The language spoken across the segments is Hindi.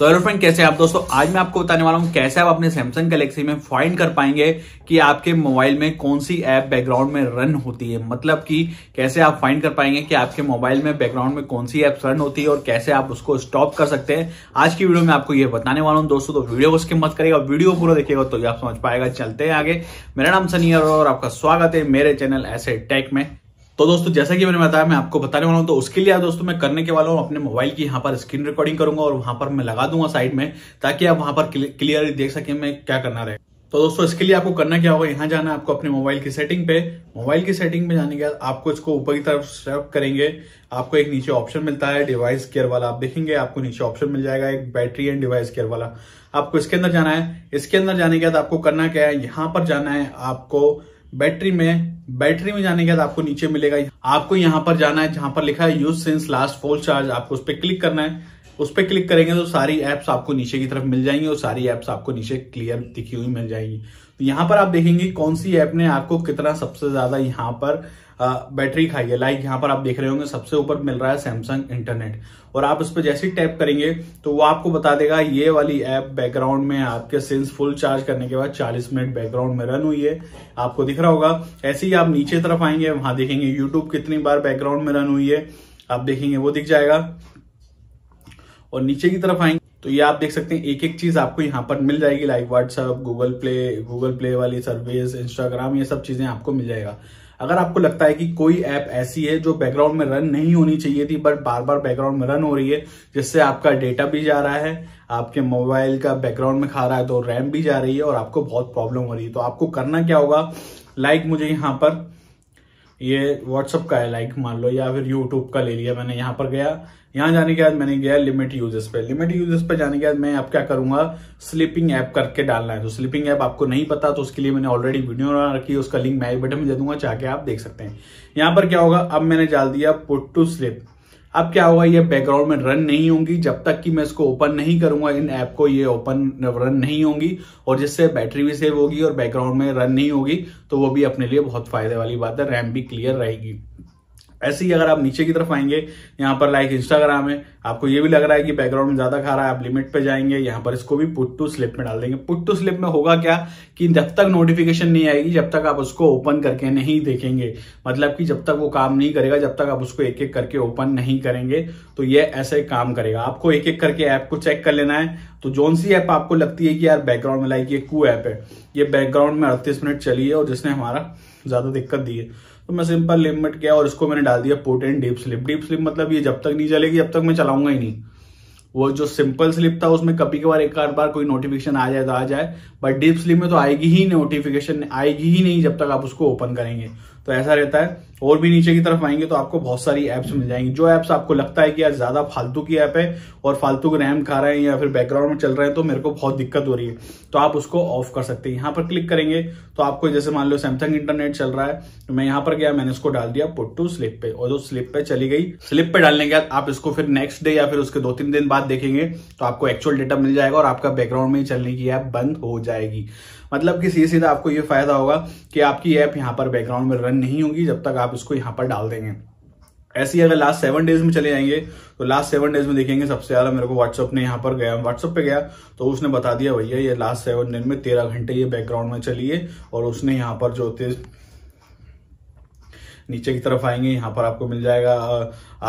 तो हेलो फ्रेंड कैसे आप दोस्तों आज मैं आपको बताने वाला हूँ कैसे आप अपने सैमसंग गैलेक्सी में फाइंड कर पाएंगे कि आपके मोबाइल में कौन सी ऐप बैकग्राउंड में रन होती है मतलब कि कैसे आप फाइंड कर पाएंगे कि आपके मोबाइल में बैकग्राउंड में कौन सी ऐप्स रन होती है और कैसे आप उसको स्टॉप कर सकते हैं आज की वीडियो में आपको ये बताने वाला हूँ दोस्तों तो वीडियो को मत करेगा वीडियो पूरा देखेगा तो आप समझ पाएगा चलते हैं आगे मेरा नाम सनी और आपका स्वागत है मेरे चैनल ऐसे टेक में तो दोस्तों जैसा कि मैंने बताया मैं आपको बताने वाला हूं तो उसके लिए दोस्तों मैं करने के वाला हूं अपने मोबाइल की यहाँ पर स्क्रीन रिकॉर्डिंग करूंगा और वहां पर मैं लगा दूंगा साइड में ताकि आप वहां पर क्लियरली देख सके मैं क्या करना रहे तो दोस्तों इसके लिए आपको करना क्या होगा यहाँ जाना है आपको अपने मोबाइल की सेटिंग पे मोबाइल की सेटिंग पे जाने के बाद आपको इसको ऊपर की तरफ स्टेप करेंगे आपको एक नीचे ऑप्शन मिलता है डिवाइस केयर वाला आप देखेंगे आपको नीचे ऑप्शन मिल जाएगा एक बैटरी एंड डिवाइस केयर वाला आपको इसके अंदर जाना है इसके अंदर जाने के बाद आपको करना क्या है यहाँ पर जाना है आपको बैटरी में बैटरी में जाने के बाद आपको नीचे मिलेगा आपको यहाँ पर जाना है जहां पर लिखा है use since last full charge आपको उस पर क्लिक करना है उस पर क्लिक करेंगे तो सारी एप्स आपको नीचे की तरफ मिल जाएंगी और सारी एप्स आपको नीचे क्लियर दिखी हुई मिल जाएगी तो यहां पर आप देखेंगे कौन सी ऐप ने आपको कितना सबसे ज्यादा यहाँ पर बैटरी खाई है लाइक यहाँ पर आप देख रहे होंगे सबसे ऊपर मिल रहा है सैमसंग इंटरनेट और आप उस पर जैसे ही टैप करेंगे तो वो आपको बता देगा ये वाली ऐप बैकग्राउंड में आपके सिंस फुल चार्ज करने के बाद 40 मिनट बैकग्राउंड में रन हुई है आपको दिख रहा होगा ऐसे ही आप नीचे तरफ आएंगे वहां देखेंगे यूट्यूब कितनी बार बैकग्राउंड में रन हुई है आप देखेंगे वो दिख जाएगा और नीचे की तरफ आएंगे तो ये आप देख सकते हैं एक एक चीज आपको यहाँ पर मिल जाएगी like WhatsApp Google Play Google Play वाली सर्विस इंस्टाग्राम ये सब चीजें आपको मिल जाएगा अगर आपको लगता है कि कोई ऐप ऐसी है जो बैकग्राउंड में रन नहीं होनी चाहिए थी बट बार बार बैकग्राउंड में रन हो रही है जिससे आपका डेटा भी जा रहा है आपके मोबाइल का बैकग्राउंड में खा रहा है तो रैम भी जा रही है और आपको बहुत प्रॉब्लम हो रही है तो आपको करना क्या होगा लाइक मुझे यहाँ पर ये व्हाट्सअप का है लाइक मान लो या फिर यूट्यूब का ले लिया मैंने यहाँ पर गया यहाँ जाने के बाद मैंने गया लिमिट यूजेस पे लिमिट यूजेस पे जाने के बाद मैं अब क्या करूंगा स्लीपिंग ऐप करके डालना है तो स्लीपिंग ऐप आपको नहीं पता तो उसके लिए मैंने ऑलरेडी वीडियो बना रखी है उसका लिंक मैं बटन में दे दूंगा चाहे आप देख सकते हैं यहाँ पर क्या होगा अब मैंने डाल दिया पुट टू स्लिप अब क्या होगा ये बैकग्राउंड में रन नहीं होंगी जब तक कि मैं इसको ओपन नहीं करूंगा इन ऐप को ये ओपन रन नहीं होंगी और जिससे बैटरी भी सेव होगी और बैकग्राउंड में रन नहीं होगी तो वो भी अपने लिए बहुत फायदे वाली बात है रैम भी क्लियर रहेगी ऐसे ही अगर आप नीचे की तरफ आएंगे यहाँ पर लाइक इंस्टाग्राम है आपको ये भी लग रहा है कि बैकग्राउंड में ज्यादा खा रहा है आप लिमिट पे जाएंगे यहाँ पर इसको भी पुट टू स्लिप में डाल देंगे पुट टू स्लिप में होगा क्या कि जब तक नोटिफिकेशन नहीं आएगी जब तक आप उसको ओपन करके नहीं देखेंगे मतलब कि जब तक वो काम नहीं करेगा जब तक आप उसको एक एक करके ओपन नहीं करेंगे तो ये ऐसे काम करेगा आपको एक एक करके ऐप को चेक कर लेना है तो जोन सी ऐप आपको लगती है कि यार बैकग्राउंड में लाइक ये कू ऐप है ये बैकग्राउंड में अड़तीस मिनट चली है और जिसने हमारा ज्यादा दिक्कत दी है तो मैं सिंपल लिमिट गया और इसको मैंने डाल दिया potent deep sleep deep sleep मतलब ये जब तक नहीं चलेगी जब तक मैं चलाऊंगा ही नहीं वो जो सिंपल स्लिप था उसमें कभी कभार एक आध बार कोई नोटिफिकेशन आ जाए तो आ जाए बट डीप स्लिप में तो आएगी ही नोटिफिकेशन आएगी ही नहीं जब तक आप उसको ओपन करेंगे तो ऐसा रहता है और भी नीचे की तरफ आएंगे तो आपको बहुत सारी ऐप्स मिल जाएंगी जो एप्स आपको लगता है कि यार ज्यादा फालतू की ऐप है और फालतू रैम खा रहे हैं या फिर बैकग्राउंड में चल रहे हैं तो मेरे को बहुत दिक्कत हो रही है तो आप उसको ऑफ कर सकते हैं यहाँ पर क्लिक करेंगे तो आपको जैसे मान लो सैमसंग इंटरनेट चल रहा है तो मैं यहां पर गया मैंने उसको डाल दिया पुट टू स्लिप पे और जो स्लिप पे चली गई स्लिप पे डालने के बाद आप इसको फिर नेक्स्ट डे या फिर उसके दो तीन दिन बाद देखेंगे तो आपको एक्चुअल डेटा मिल जाएगा और आपका बैकग्राउंड में चलने की ऐप बंद हो जाएगी मतलब कि सीधे सीधा आपको ये फायदा होगा कि आपकी ऐप यहाँ पर बैकग्राउंड में रन नहीं होगी जब तक आप इसको यहाँ पर डाल देंगे ऐसे ही अगर लास्ट सेवन डेज में चले जाएंगे तो लास्ट सेवन डेज में देखेंगे सबसे ज्यादा मेरे को व्हाट्सअप ने यहाँ पर गया व्हाट्सअप पे गया तो उसने बता दिया भैया ये लास्ट सेवन डेज में तेरह घंटे ये बैकग्राउंड में चलिए और उसने यहाँ पर जो नीचे की तरफ आएंगे यहाँ पर आपको मिल जाएगा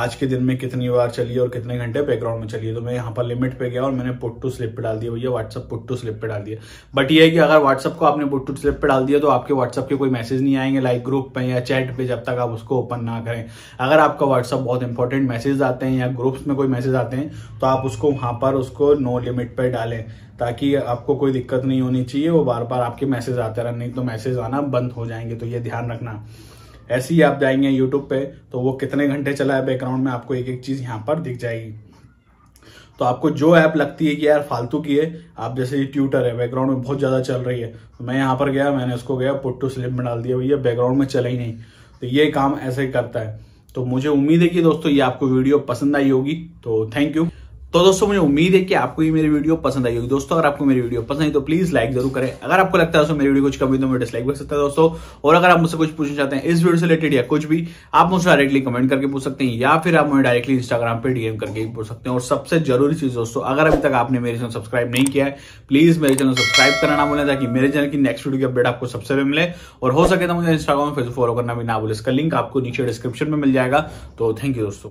आज के दिन में कितनी बार चलिए और कितने घंटे बैकग्राउंड में चलिए तो मैं यहाँ पर लिमिट पे गया और मैंने पुट टू स्लिप पे डाल दिया भैया व्हाट्सअप पुट टू स्लिप पे डाल दिया बट ये है कि अगर व्हाट्सअप को आपने पुट टू स्लिप पे डाल दिया तो आपके व्हाट्सअप के कोई मैसेज नहीं आएंगे लाइक ग्रुप पे या चैट पे जब तक आप उसको ओपन ना करें अगर आपका व्हाट्सअप बहुत इंपॉर्टेंट मैसेज आते हैं या ग्रुप्स में कोई मैसेज आते हैं तो आप उसको वहां पर उसको नो लिमिट पर डालें ताकि आपको कोई दिक्कत नहीं होनी चाहिए वो बार बार आपके मैसेज आते नहीं तो मैसेज आना बंद हो जाएंगे तो ये ध्यान रखना ऐसे ही आप जाएंगे यूट्यूब पे तो वो कितने घंटे चला है बैकग्राउंड में आपको एक एक चीज़ यहाँ पर दिख जाएगी तो आपको जो ऐप लगती है कि यार फालतू की है आप जैसे ये ट्यूटर है बैकग्राउंड में बहुत ज़्यादा चल रही है तो मैं यहाँ पर गया मैंने उसको गया पुट टू स्लिप में डाल दिया भैया बैकग्राउंड में चला ही नहीं तो ये काम ऐसे करता है तो मुझे उम्मीद है कि दोस्तों ये आपको वीडियो पसंद आई होगी तो थैंक यू तो दोस्तों मुझे उम्मीद है कि आपको ये मेरी वीडियो पसंद आई होगी दोस्तों अगर आपको मेरी वीडियो पसंद आई तो प्लीज लाइक जरूर करें अगर आपको लगता है दोस्तों मेरी वीडियो कुछ कमी तो मैं डिसलाइक कर सकता है दोस्तों और अगर आप मुझसे कुछ पूछना चाहते हैं इस वीडियो से रिलेटेड या कुछ भी आप मुझे डायरेक्टली कमेंट करके पूछ सकते हैं या फिर आप मुझे डायरेक्टली इंस्टाग्राम पर डीएम करके पूछ सकते हैं और सबसे जरूरी चीज दोस्तों अगर अभी तक आपने मेरे चैनल सब्सक्राइब नहीं किया है प्लीज मेरे चैनल सब्सक्राइब करना ना ताकि मेरे चैनल की नेक्स्ट वीडियो की अपडेट आपको सबसे पहले मिले और हो सके तो मुझे इंस्टाग्राम फेसबुक फॉलो करना भी ना बोले इसका लिंक आपको नीचे डिस्क्रिप्शन में मिल जाएगा तो थैंक यू दोस्तों